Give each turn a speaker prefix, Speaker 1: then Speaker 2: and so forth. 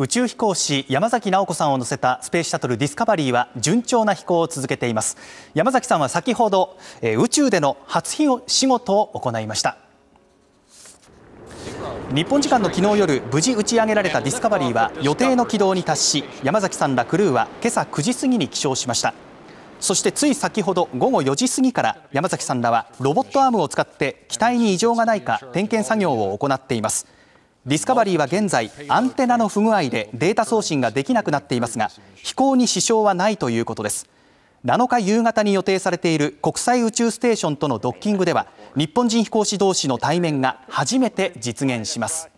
Speaker 1: 宇宙飛行士山崎直子さんを乗せたスペースシャトルディスカバリーは順調な飛行を続けています山崎さんは先ほど、え宇宙での初仕事を行いました日本時間の昨日夜無事打ち上げられたディスカバリーは予定の軌道に達し山崎さんらクルーは今朝9時過ぎに起床しましたそしてつい先ほど午後4時過ぎから山崎さんらはロボットアームを使って機体に異常がないか点検作業を行っていますディスカバリーは現在アンテナの不具合でデータ送信ができなくなっていますが飛行に支障はないということです7日夕方に予定されている国際宇宙ステーションとのドッキングでは日本人飛行士同士の対面が初めて実現します